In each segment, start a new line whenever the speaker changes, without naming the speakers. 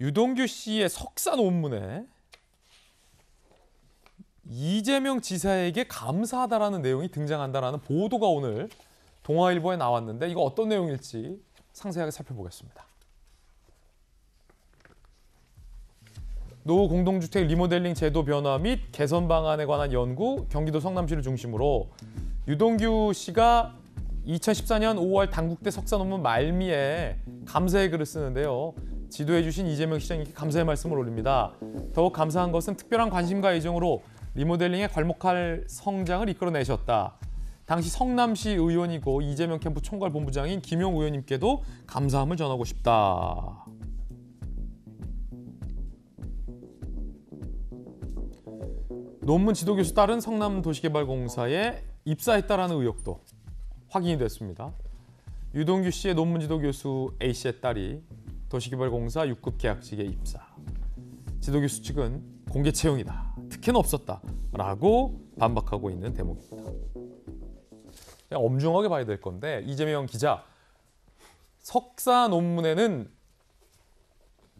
유동규 씨의 석사 논문에 이재명 지사에게 감사하다라는 내용이 등장한다라는 보도가 오늘 동아일보에 나왔는데 이거 어떤 내용일지 상세하게 살펴보겠습니다. 노후 공동주택 리모델링 제도 변화 및 개선 방안에 관한 연구 경기도 성남시를 중심으로 유동규 씨가 2014년 5월 당국대 석사 논문 말미에 감사의 글을 쓰는데요. 지도해주신 이재명 시장님께 감사의 말씀을 올립니다. 더욱 감사한 것은 특별한 관심과 애정으로 리모델링에 괄목할 성장을 이끌어내셨다. 당시 성남시 의원이고 이재명 캠프 총괄본부장인 김용 의원님께도 감사함을 전하고 싶다. 논문 지도교수 딸은 성남도시개발공사에 입사했다라는 의혹도 확인이 됐습니다. 유동규 씨의 논문 지도교수 A 씨의 딸이 도시개발공사 6급 계약직에 입사. 지도교수 측은 공개 채용이다. 특혜는 없었다. 라고 반박하고 있는 대목입니다. 그냥 엄중하게 봐야 될 건데 이재명 기자 석사 논문에는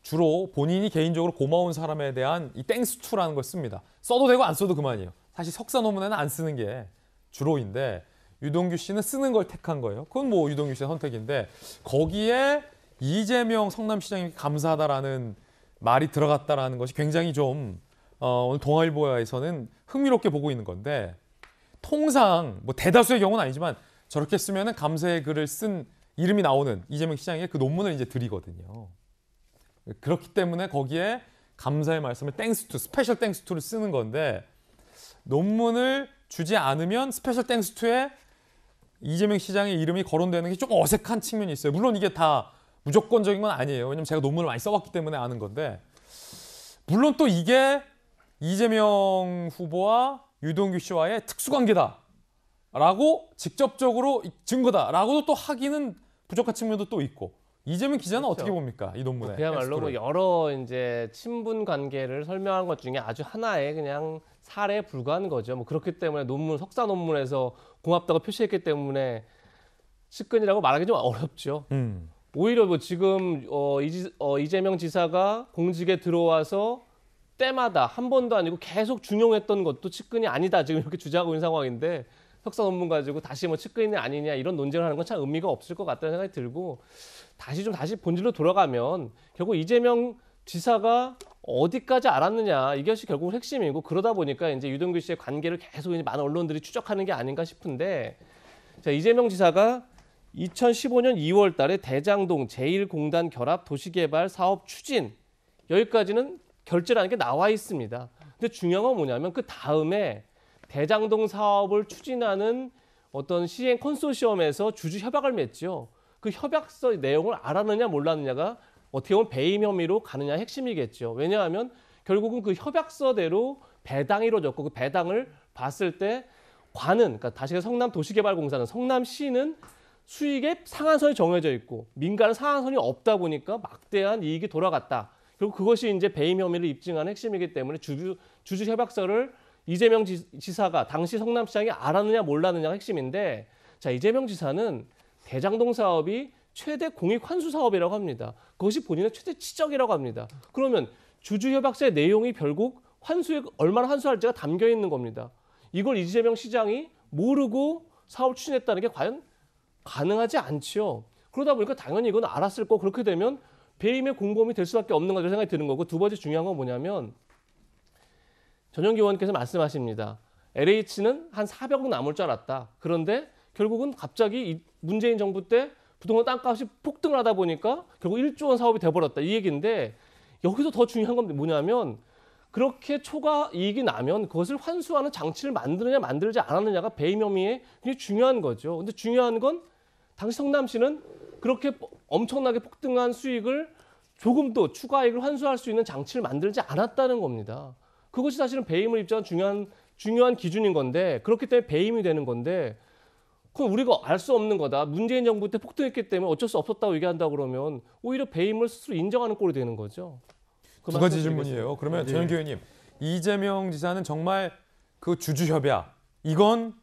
주로 본인이 개인적으로 고마운 사람에 대한 이 땡스투라는 걸 씁니다. 써도 되고 안 써도 그만이에요. 사실 석사 논문에는 안 쓰는 게 주로인데 유동규 씨는 쓰는 걸 택한 거예요. 그건 뭐 유동규 씨의 선택인데 거기에 이재명 성남시장이 감사하다라는 말이 들어갔다라는 것이 굉장히 좀 어, 오늘 동아일보에서는 흥미롭게 보고 있는 건데 통상 뭐 대다수의 경우는 아니지만 저렇게 쓰면 감사의 글을 쓴 이름이 나오는 이재명 시장의 그 논문을 이제 드리거든요. 그렇기 때문에 거기에 감사의 말씀을 땡스 투 스페셜 땡스 투를 쓰는 건데 논문을 주지 않으면 스페셜 땡스 투에 이재명 시장의 이름이 거론되는 게 조금 어색한 측면이 있어요. 물론 이게 다 무조건적인 건 아니에요. 왜냐면 제가 논문을 많이 써봤기 때문에 아는 건데 물론 또 이게 이재명 후보와 유동규 씨와의 특수관계다라고 직접적으로 증거다라고도 또 하기는 부족한 측면도 또 있고 이재명 기자는 그렇죠. 어떻게 봅니까 이 논문에? 뭐 그야말로 뭐
여러 이제 친분 관계를 설명한 것 중에 아주 하나의 그냥 사례에 불과한 거죠. 뭐 그렇기 때문에 논문 석사 논문에서 고맙다고 표시했기 때문에 측근이라고 말하기 좀 어렵죠. 음. 오히려 뭐 지금 어, 이지, 어, 이재명 지사가 공직에 들어와서 때마다 한 번도 아니고 계속 중용했던 것도 측근이 아니다 지금 이렇게 주장하고 있는 상황인데 석사 논문 가지고 다시 뭐 측근이 아니냐 이런 논쟁을 하는 건 참 의미가 없을 것 같다는 생각이 들고 다시 좀 다시 본질로 돌아가면 결국 이재명 지사가 어디까지 알았느냐 이것이 결국 핵심이고 그러다 보니까 이제 유동규 씨의 관계를 계속 이제 많은 언론들이 추적하는 게 아닌가 싶은데 자 이재명 지사가 2015년 2월 달에 대장동 제1공단 결합 도시개발 사업 추진 여기까지는 결제라는 게 나와 있습니다. 근데 중요한 건 뭐냐면 그 다음에 대장동 사업을 추진하는 어떤 시행 컨소시엄에서 주주 협약을 맺죠. 그 협약서 내용을 알았느냐 몰랐느냐가 어떻게 보면 배임 혐의로 가느냐 핵심이겠죠. 왜냐하면 결국은 그 협약서대로 배당이 이루어졌고 그 배당을 봤을 때 관은 그러니까 다시 성남 도시개발공사는 성남시는 수익의 상한선이 정해져 있고 민간은 상한선이 없다 보니까 막대한 이익이 돌아갔다. 그리고 그것이 이제 배임 혐의를 입증하는 핵심이기 때문에 주주, 주주 협약서를 이재명 지사가 당시 성남시장이 알았느냐 몰랐느냐가 핵심인데 자 이재명 지사는 대장동 사업이 최대 공익 환수 사업이라고 합니다. 그것이 본인의 최대 치적이라고 합니다. 그러면 주주 협약서의 내용이 결국 환수에 얼마나 환수할지가 담겨 있는 겁니다. 이걸 이재명 시장이 모르고 사업 추진했다는 게 과연 가능하지 않지요. 그러다 보니까 당연히 이건 알았을 거 그렇게 되면 배임의 공범이 될 수밖에 없는 거죠 생각이 드는 거고 두 번째 중요한 건 뭐냐면 전용기 의원께서 말씀하십니다. LH는 한 400억 남을 줄 알았다. 그런데 결국은 갑자기 문재인 정부 때 부동산 땅값이 폭등을 하다 보니까 결국 1조 원 사업이 돼버렸다 이 얘기인데 여기서 더 중요한 건 뭐냐면 그렇게 초과 이익이 나면 그것을 환수하는 장치를 만드느냐 만들지 않았느냐가 배임 혐의에 굉장히 중요한 거죠. 근데 중요한 건 당시 성남시는 그렇게 엄청나게 폭등한 수익을 조금도 추가액을 환수할 수 있는 장치를 만들지 않았다는 겁니다. 그것이 사실은 배임을 입증 중요한 중요한 기준인 건데 그렇기 때문에 배임이 되는 건데 그건 우리가 알 수 없는 거다. 문재인 정부 때 폭등했기 때문에 어쩔 수 없었다고 얘기한다 그러면 오히려 배임을 스스로 인정하는 꼴이 되는 거죠. 그두 가지 질문이에요. 그러면 네. 예. 전현기 의원님 이재명 지사는 정말 그
주주협약 이건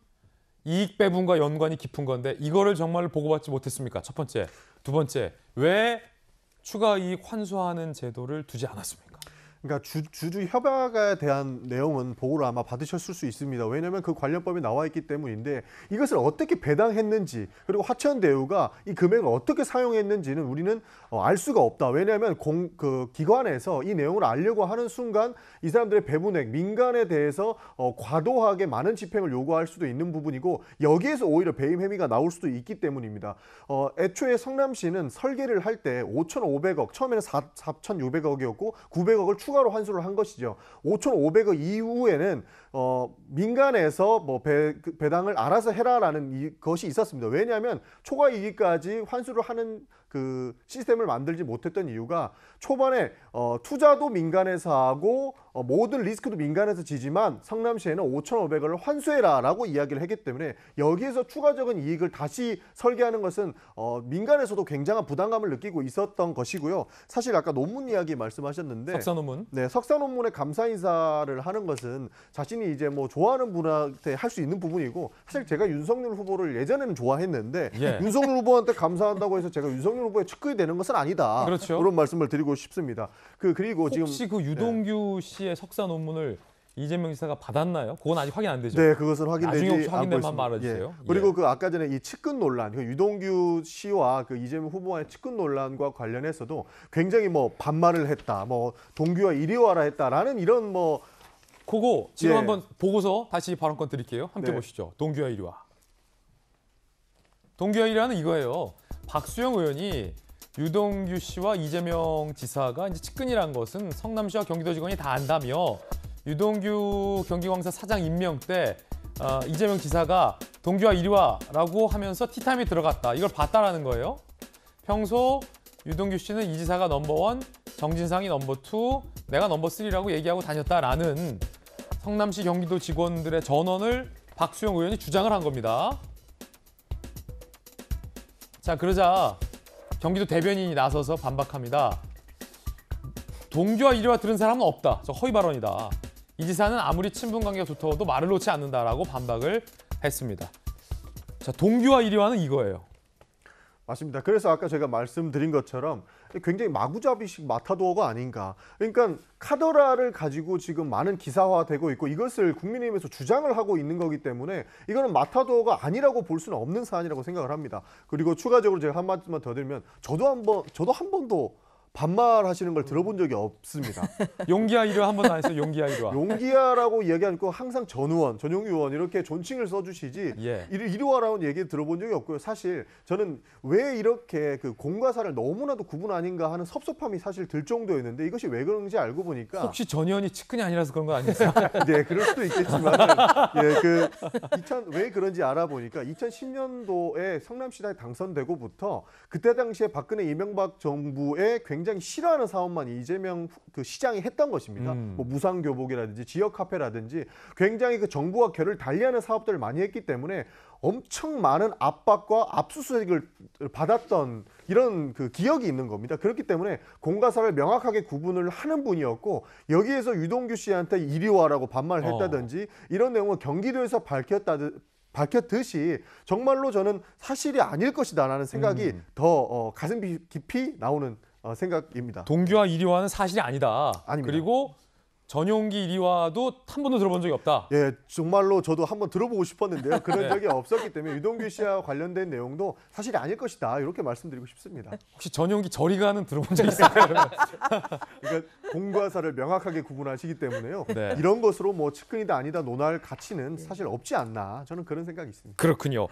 이익 배분과 연관이 깊은 건데 이거를 정말 보고받지 못했습니까? 첫 번째. 두 번째, 왜 추가 이익 환수하는 제도를
두지 않았습니까? 그러니까 주, 주주 협약에 대한 내용은 보고를 아마 받으셨을 수 있습니다. 왜냐하면 그 관련법이 나와 있기 때문인데 이것을 어떻게 배당했는지 그리고 화천 대우가 이 금액을 어떻게 사용했는지는 우리는 어, 알 수가 없다. 왜냐하면 공, 그 기관에서 이 내용을 알려고 하는 순간 이 사람들의 배분액 민간에 대해서 어, 과도하게 많은 집행을 요구할 수도 있는 부분이고 여기에서 오히려 배임 혐의가 나올 수도 있기 때문입니다. 어, 애초에 성남시는 설계를 할 때 5,500억 처음에는 4,600억이었고 900억을 추 추가로 환수를 한 것이죠. 5,500억 이후에는 어, 민간에서 뭐 배, 그 배당을 알아서 해라라는 이, 것이 있었습니다. 왜냐하면 초과 이익까지 환수를 하는 그 시스템을 만들지 못했던 이유가 초반에 어, 투자도 민간에서 하고 어, 모든 리스크도 민간에서 지지만 성남시에는 5,500원을 환수해라라고 이야기를 했기 때문에 여기에서 추가적인 이익을 다시 설계하는 것은 어, 민간에서도 굉장한 부담감을 느끼고 있었던 것이고요. 사실 아까 논문 이야기 말씀하셨는데 석사 논문. 네, 석사 논문에 감사 인사를 하는 것은 자신이 이제 뭐 좋아하는 분한테 할 수 있는 부분이고 사실 제가 윤석열 후보를 예전에는 좋아했는데 예. 윤석열 후보한테 감사한다고 해서 제가 윤석열 이재명 후보에 축구이 되는 것은 아니다. 그렇죠. 그런 말씀을 드리고 싶습니다. 그 그리고 혹시 지금 혹시 그
유동규 네. 씨의 석사 논문을 이재명 지사가 받았나요? 그건 아직 확인
안 되죠. 네, 그것은 확인되지 나중에 확인된만 말아주세요. 예. 그리고 예. 그 아까 전에 이 측근 논란, 그 유동규 씨와 그 이재명 후보와의 측근 논란과 관련해서도 굉장히 뭐 반말을 했다, 뭐 동규와 이리 와라 했다라는 이런 뭐 그거 지금 예. 한번
보고서 다시 발언권 드릴게요. 함께 네. 보시죠. 동규와 이리 와. 동규와 이리와는 이거예요. 박수영 의원이 유동규 씨와 이재명 지사가 이제 측근이란 것은 성남시와 경기도직원이다 안다며 유동규 경기광사 사장 임명 때 어, 이재명 지사가 동규와 이리 와라고 하면서 티타임에 들어갔다. 이걸 봤다라는 거예요. 평소 유동규 씨는 이 지사가 넘버원, 정진상이 넘버투, 내가 넘버쓰리라고 얘기하고 다녔다라는 성남시 경기도 직원들의 전원을 박수영 의원이 주장을 한 겁니다. 자 그러자 경기도 대변인이 나서서 반박합니다. 동규와 이리와 들은 사람은 없다. 저 허위 발언이다. 이 지사는 아무리 친분 관계가 좋다고도 말을 놓지
않는다라고 반박을 했습니다. 자 동규와 이리와는 이거예요. 맞습니다. 그래서 아까 제가 말씀드린 것처럼 굉장히 마구잡이식 마타도어가 아닌가. 그러니까 카더라를 가지고 지금 많은 기사화되고 있고 이것을 국민의힘에서 주장을 하고 있는 거기 때문에 이거는 마타도어가 아니라고 볼 수는 없는 사안이라고 생각을 합니다. 그리고 추가적으로 제가 한 말씀만 더 드리면 저도 한번 저도 한 번도 반말하시는 걸 들어본 적이 없습니다.
용기야 이름 한 번도 안 했어요. 용기야 이름.
용기야라고 얘기하거 항상 전 의원, 전용 의원 이렇게 존칭을 써주시지 예. 이리와라는 얘기 들어본 적이 없고요. 사실 저는 왜 이렇게 그 공과사를 너무나도 구분 아닌가 하는 섭섭함이 사실 들 정도였는데 이것이 왜 그런지 알고 보니까 혹시 전 의원이 측근이 아니라서 그런 거 아니었어요? 네, 그럴 수도 있겠지만 예, 그 2000, 왜 그런지 알아보니까 2010년도에 성남시장에 당선되고부터 그때 당시에 박근혜 이명박 정부의 굉장히 굉장히 싫어하는 사업만 이재명 그 시장이 했던 것입니다. 음. 뭐 무상 교복이라든지 지역 카페라든지 굉장히 그 정부와 결을 달리하는 사업들을 많이 했기 때문에 엄청 많은 압박과 압수수색을 받았던 이런 그 기억이 있는 겁니다. 그렇기 때문에 공과 사를 명확하게 구분을 하는 분이었고 여기에서 유동규 씨한테 이리 와라고 반말했다든지 을 어. 이런 내용을 경기도에서 밝혔다 밝혔듯이 정말로 저는 사실이 아닐 것이다라는 생각이 음. 더 어, 가슴 깊이 나오는 어, 생각입니다.
동규와 이리와는
사실이 아니다. 아닙니다. 그리고 전용기 1위와도 한 번도 들어본 적이 없다. 예, 정말로 저도 한번 들어보고 싶었는데요. 그런 네. 적이 없었기 때문에 유동규 씨와 관련된 내용도 사실이 아닐 것이다. 이렇게 말씀드리고 싶습니다.
혹시 전용기 저리가는 들어본 적 있어요?
그러니까 공과사를 명확하게 구분하시기 때문에요. 네. 이런 것으로 뭐 측근이다 아니다 논할 가치는 사실 없지 않나 저는 그런 생각이 있습니다.
그렇군요.